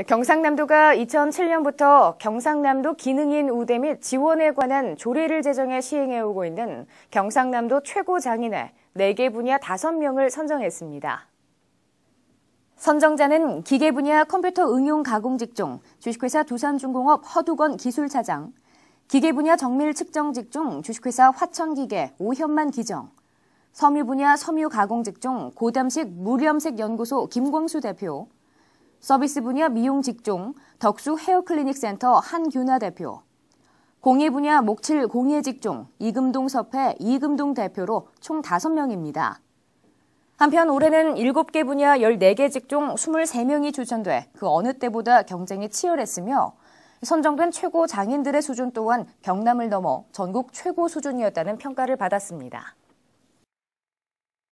네, 경상남도가 2007년부터 경상남도 기능인 우대 및 지원에 관한 조례를 제정해 시행해오고 있는 경상남도 최고 장인회 4개 분야 5명을 선정했습니다. 선정자는 기계 분야 컴퓨터 응용 가공 직종, 주식회사 두산중공업 허두건 기술차장, 기계 분야 정밀 측정 직종, 주식회사 화천기계 오현만 기정, 섬유 분야 섬유 가공 직종, 고담식 무렴색 연구소 김광수 대표, 서비스 분야 미용 직종 덕수 헤어클리닉 센터 한균아 대표, 공예 분야 목칠 공예 직종 이금동 섭회 이금동 대표로 총 5명입니다. 한편 올해는 7개 분야 14개 직종 23명이 추천돼 그 어느 때보다 경쟁이 치열했으며 선정된 최고 장인들의 수준 또한 경남을 넘어 전국 최고 수준이었다는 평가를 받았습니다.